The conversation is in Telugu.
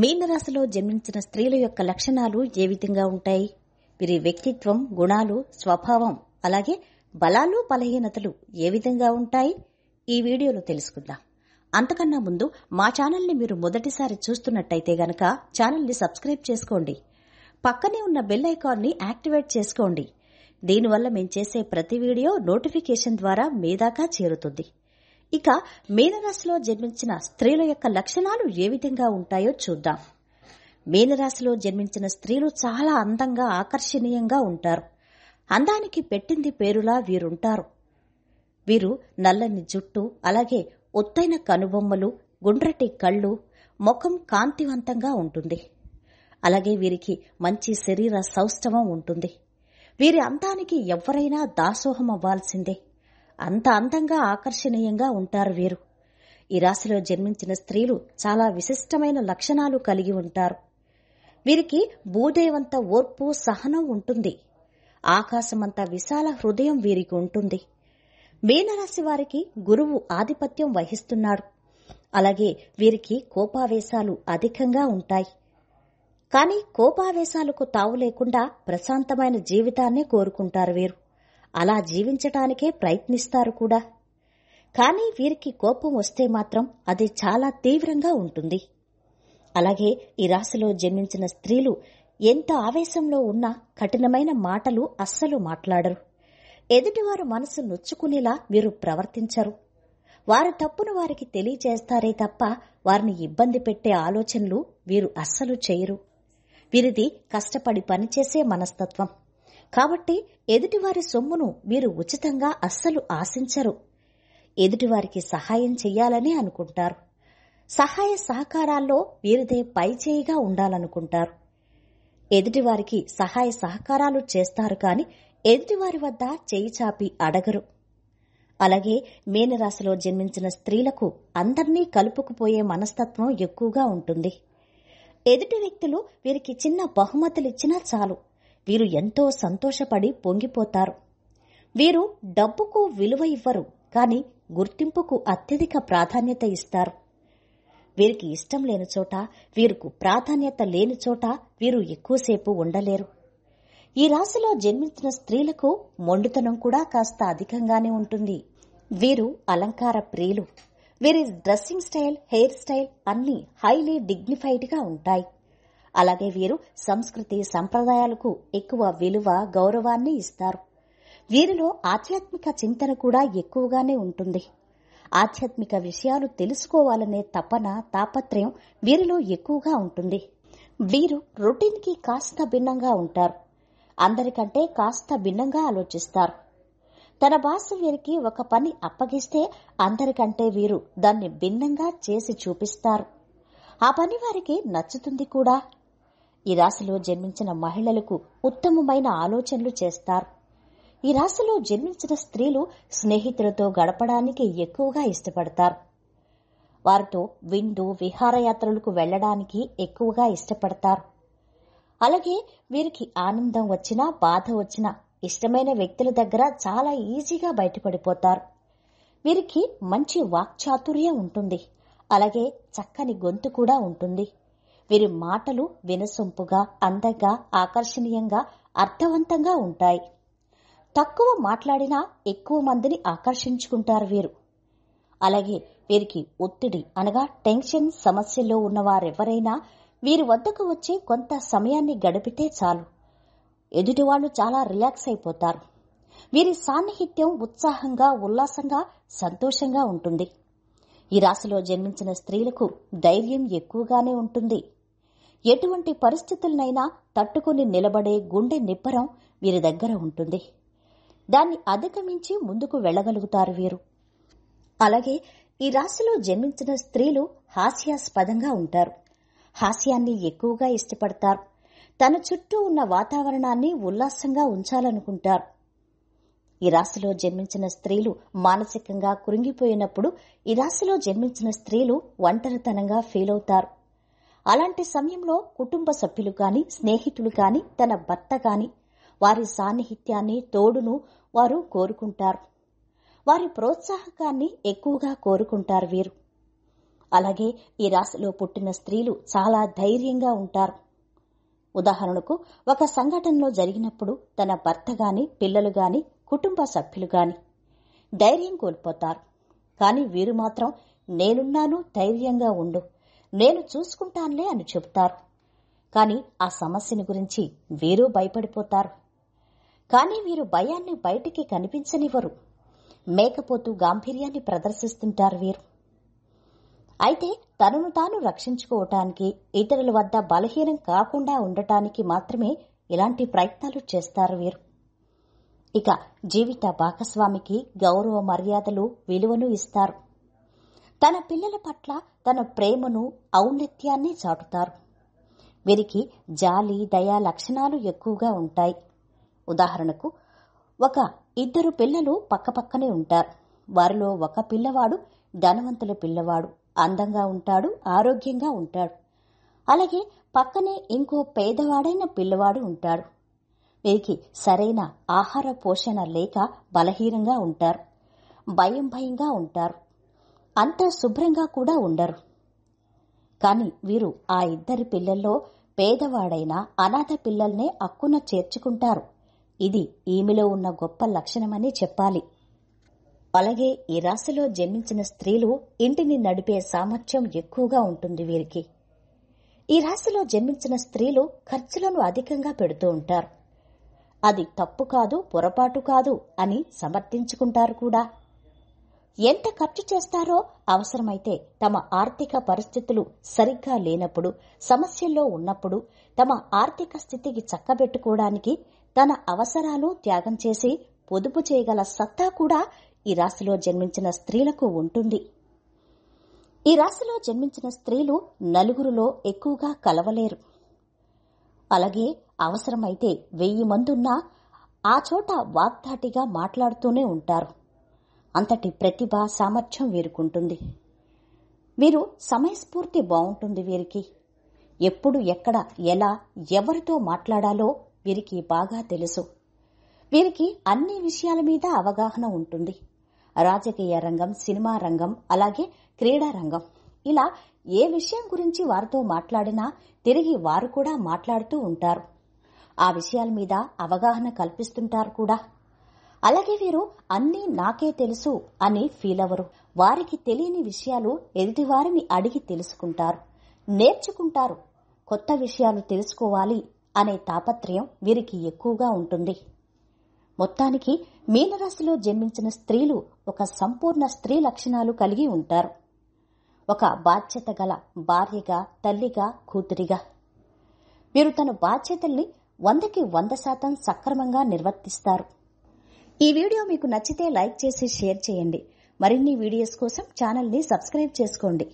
మీనరాశిలో జన్మించిన స్త్రీల యొక్క లక్షణాలు ఏ విధంగా ఉంటాయి వీరి వ్యక్తిత్వం గుణాలు స్వభావం అలాగే బలాలు బలహీనతలు ఏ విధంగా ఉంటాయి ఈ వీడియోలో తెలుసుకుందాం అంతకన్నా ముందు మా ఛానల్ని మీరు మొదటిసారి చూస్తున్నట్టయితే గనక ఛానల్ని సబ్స్క్రైబ్ చేసుకోండి పక్కనే ఉన్న బెల్ ఐకాన్ని యాక్టివేట్ చేసుకోండి దీనివల్ల మేము చేసే ప్రతి వీడియో నోటిఫికేషన్ ద్వారా మీ దాకా చేరుతుంది ఇక మీనరాశిలో జన్మించిన స్త్రీల యొక్క లక్షణాలు ఏ విధంగా ఉంటాయో చూద్దాం మీనరాశిలో జన్మించిన స్త్రీలు చాలా అందంగా ఆకర్షణీయంగా ఉంటారు అందానికి పెట్టింది పేరులా వీరుంటారు వీరు నల్లని జుట్టు అలాగే ఒత్తైన కనుబొమ్మలు గుండ్రటి కళ్ళు ముఖం కాంతివంతంగా ఉంటుంది అలాగే వీరికి మంచి శరీర సౌష్ఠవం ఉంటుంది వీరి అందానికి ఎవరైనా దాసోహం అవ్వాల్సిందే అంత అందంగా ఆకర్షణీయంగా ఉంటారు వీరు ఈ రాశిలో జన్మించిన స్త్రీలు చాలా విశిష్టమైన లక్షణాలు కలిగి ఉంటారు వీరికి భూదేవంత ఓర్పు సహనం ఉంటుంది ఆకాశమంత విశాల హృదయం వీరికి ఉంటుంది మీనరాశి వారికి గురువు ఆధిపత్యం వహిస్తున్నాడు అలాగే వీరికి కోపావేశాలు అధికంగా ఉంటాయి కానీ కోపావేశాలకు తావు లేకుండా ప్రశాంతమైన జీవితాన్నే కోరుకుంటారు వీరు అలా జీవించటానికే ప్రయత్నిస్తారు కూడా కానీ వీరికి కోపం వస్తే మాత్రం అది చాలా తీవ్రంగా ఉంటుంది అలాగే ఈ రాశిలో జన్మించిన స్త్రీలు ఎంత ఆవేశంలో ఉన్నా కఠినమైన మాటలు అస్సలు మాట్లాడరు ఎదుటివారు మనసు నొచ్చుకునేలా వీరు ప్రవర్తించరు వారి తప్పును వారికి తెలియజేస్తారే తప్ప వారిని ఇబ్బంది పెట్టే ఆలోచనలు వీరు అస్సలు చేయరు వీరిది కష్టపడి పనిచేసే మనస్తత్వం కాబట్టి ఎదుటివారి సొమ్మును వీరు ఉచితంగా అస్సలు ఆశించరు ఎదుటివారికి సహాయం చెయ్యాలని అనుకుంటారు సహాయ సహకారాల్లో వీరిదే పైచేయిగా ఉండాలనుకుంటారు ఎదుటివారికి సహాయ సహకారాలు చేస్తారు కాని ఎదుటివారి వద్ద చేయి చాపి అడగరు అలాగే మేనరాశిలో జన్మించిన స్త్రీలకు అందర్నీ కలుపుకుపోయే మనస్తత్వం ఎక్కువగా ఉంటుంది ఎదుటి వ్యక్తులు వీరికి చిన్న బహుమతులిచ్చినా చాలు వీరు ఎంతో సంతోషపడి పొంగిపోతారు వీరు డబ్బుకు విలువ ఇవ్వరు కానీ గుర్తింపుకు అత్యధిక ప్రాధాన్యత ఇస్తారు వీరికి ఇష్టం లేని చోట వీరుకు ప్రాధాన్యత లేని చోట వీరు ఎక్కువసేపు ఉండలేరు ఈ రాశిలో జన్మించిన స్త్రీలకు మొండుతనం కూడా కాస్త అధికంగానే ఉంటుంది వీరు అలంకార ప్రియులు వీరి డ్రెస్సింగ్ స్టైల్ హెయిర్ స్టైల్ అన్ని హైలీ డిగ్నిఫైడ్గా ఉంటాయి అలాగే వీరు సంస్కృతి సంప్రదాయాలకు ఎక్కువ విలువ గౌరవాన్ని ఇస్తారు వీరిలో ఆధ్యాత్మిక చింతన కూడా ఎక్కువగానే ఉంటుంది ఆధ్యాత్మిక విషయాలు తెలుసుకోవాలనే తపన తాపత్రయం వీరిలో ఎక్కువగా ఉంటుంది వీరు రొటీన్కి కాస్త భిన్నంగా ఉంటారు అందరికంటే కాస్త భిన్నంగా ఆలోచిస్తారు తన బాస వీరికి ఒక పని అప్పగిస్తే అందరికంటే వీరు దాన్ని భిన్నంగా చేసి చూపిస్తారు ఆ పని వారికి నచ్చుతుంది కూడా ఈ రాశిలో జన్మించిన మహిళలకు ఉత్తమమైన ఆలోచనలు చేస్తారు ఈ రాశిలో జన్మించిన స్త్రీలు స్నేహితులతో గడపడానికి ఎక్కువగా ఇష్టపడతారు వారితో విందు విహారయాత్రలకు వెళ్లడానికి ఎక్కువగా ఇష్టపడతారు అలాగే వీరికి ఆనందం వచ్చినా బాధ వచ్చినా ఇష్టమైన వ్యక్తుల దగ్గర చాలా ఈజీగా బయటపడిపోతారు వీరికి మంచి వాక్చాతుర్యం ఉంటుంది అలాగే చక్కని గొంతు కూడా ఉంటుంది వీరి మాటలు వినసొంపుగా అందంగా ఆకర్షణీయంగా అర్థవంతంగా ఉంటాయి తక్కువ మాట్లాడినా ఎక్కువ మందిని ఆకర్షించుకుంటారు వీరు అలాగే వీరికి ఒత్తిడి అనగా టెన్షన్ సమస్యల్లో ఉన్న వారెవరైనా వీరి వద్దకు వచ్చి కొంత సమయాన్ని గడిపితే చాలు ఎదుటివాళ్లు చాలా రిలాక్స్ అయిపోతారు వీరి సాన్నిహిత్యం ఉత్సాహంగా ఉల్లాసంగా సంతోషంగా ఉంటుంది ఈ రాశిలో జన్మించిన స్త్రీలకు ధైర్యం ఎక్కువగానే ఉంటుంది ఎటువంటి పరిస్థితులనైనా తట్టుకుని నిలబడే గుండె నిబ్బరం వీరి దగ్గర ఉంటుంది దాన్ని అధిగమించి ముందుకు వెళ్లగలుగుతారు వీరు అలాగే ఈ రాశిలో జన్మించిన స్త్రీలు హాస్యాస్పదంగా ఉంటారు హాస్యాన్ని ఎక్కువగా ఇష్టపడతారు తన చుట్టూ ఉన్న వాతావరణాన్ని ఉల్లాసంగా ఉంచాలనుకుంటారు ఈ రాశిలో జన్మించిన స్త్రీలు మానసికంగా కురింగిపోయినప్పుడు ఈ రాశిలో జన్మించిన స్త్రీలు ఒంటరితనంగా ఫీల్ అవుతారు అలాంటి సమయంలో కుటుంబ సభ్యులు కాని స్నేహితులు కాని తన భర్త కాని వారి సాన్నిహిత్యాన్ని తోడును వారు కోరుకుంటారు వారి ప్రోత్సాహకాన్ని ఎక్కువగా కోరుకుంటారు వీరు అలాగే ఈ రాశిలో పుట్టిన స్త్రీలు చాలా ధైర్యంగా ఉంటారు ఉదాహరణకు ఒక సంఘటనలో జరిగినప్పుడు తన భర్త గాని పిల్లలు గాని కుటుంబ సభ్యులు గాని ధైర్యం కోల్పోతారు కానీ వీరు మాత్రం నేనున్నాను ధైర్యంగా ఉండు నేను చూసుకుంటానులే అని చెబుతారు కానీ ఆ సమస్యని గురించి వీరు భయపడిపోతారు కానీ వీరు భయాన్ని బయటికి కనిపించనివ్వరు మేకపోతూ గాంభీర్యాన్ని ప్రదర్శిస్తుంటారు వీరు అయితే తనను తాను రక్షించుకోవటానికి ఇతరుల వద్ద బలహీనం కాకుండా ఉండటానికి మాత్రమే ఇలాంటి ప్రయత్నాలు చేస్తారు వీరు ఇక జీవిత భాగస్వామికి గౌరవ మర్యాదలు విలువను ఇస్తారు తన పిల్లల పట్ల తన ప్రేమను ఔన్నత్యాన్ని చాటుతారు వీరికి జాలి దయా లక్షణాలు ఎక్కువగా ఉంటాయి ఉదాహరణకు ఒక ఇద్దరు పిల్లలు పక్కపక్కనే ఉంటారు వారిలో ఒక పిల్లవాడు ధనవంతుల పిల్లవాడు అందంగా ఉంటాడు ఆరోగ్యంగా ఉంటాడు అలాగే పక్కనే ఇంకో పేదవాడైన పిల్లవాడు ఉంటాడు వీరికి సరైన ఆహార పోషణ లేక బలహీనంగా ఉంటారు భయం భయంగా ఉంటారు అంత శుభ్రంగా కూడా ఉండరు కాని వీరు ఆ ఇద్దరి పిల్లల్లో పేదవాడైన అనాథ పిల్లల్నే అక్కున చేర్చుకుంటారు ఇది ఈమెలో ఉన్న గొప్ప లక్షణమని చెప్పాలి అలాగే ఈ రాశిలో జన్మించిన స్త్రీలు ఇంటిని నడిపే సామర్థ్యం ఎక్కువగా ఉంటుంది వీరికి ఈ రాశిలో జన్మించిన స్త్రీలు ఖర్చులను అధికంగా పెడుతూ ఉంటారు అది తప్పు కాదు పొరపాటు కాదు అని సమర్థించుకుంటారు కూడా ఎంత ఖర్చు చేస్తారో అవసరమైతే తమ ఆర్థిక పరిస్థితులు సరిగ్గా లేనప్పుడు సమస్యల్లో ఉన్నప్పుడు తమ ఆర్థిక స్థితికి చక్కబెట్టుకోవడానికి తన అవసరాలు త్యాగం చేసి పొదుపు చేయగల సత్తా కూడా ఈ రాశిలో జన్మించిన స్త్రీలకు ఉంటుంది ఈ రాశిలో జన్మించిన స్త్రీలు నలుగురిలో ఎక్కువగా కలవలేరు అలాగే అవసరమైతే వెయ్యి మందున్నా ఆ చోట వాగ్దాటిగా మాట్లాడుతూనే ఉంటారు అంతటి ప్రతిభ సామర్థ్యం వీరుకుంటుంది వీరు సమయస్ఫూర్తి బాగుంటుంది వీరికి ఎప్పుడు ఎక్కడ ఎలా ఎవరితో మాట్లాడాలో వీరికి బాగా తెలుసు వీరికి అన్ని విషయాల మీద అవగాహన ఉంటుంది రాజకీయ రంగం సినిమా రంగం అలాగే క్రీడా రంగం ఇలా ఏ విషయం గురించి వారితో మాట్లాడినా తిరిగి వారు కూడా మాట్లాడుతూ ఉంటారు ఆ విషయాల మీద అవగాహన కల్పిస్తుంటారు కూడా అలాగే వీరు అన్నీ నాకే తెలుసు అని ఫీల్ అవరు వారికి తెలియని విషయాలు ఎదుటివారిని అడిగి తెలుసుకుంటారు నేర్చుకుంటారు కొత్త విషయాలు తెలుసుకోవాలి అనే తాపత్రయం వీరికి ఎక్కువగా ఉంటుంది మొత్తానికి మీనరాశిలో జన్మించిన స్త్రీలు ఒక సంపూర్ణ స్త్రీ లక్షణాలు కలిగి ఉంటారు ఒక బాధ్యత గల భార్యగా తల్లిగా కూతురిగా మీరు తన బాధ్యతల్ని వందకి వంద శాతం సక్రమంగా నిర్వర్తిస్తారు ఈ వీడియో మీకు నచ్చితే లైక్ చేసి షేర్ చేయండి మరిన్ని వీడియోస్ కోసం ఛానల్ని సబ్స్క్రైబ్ చేసుకోండి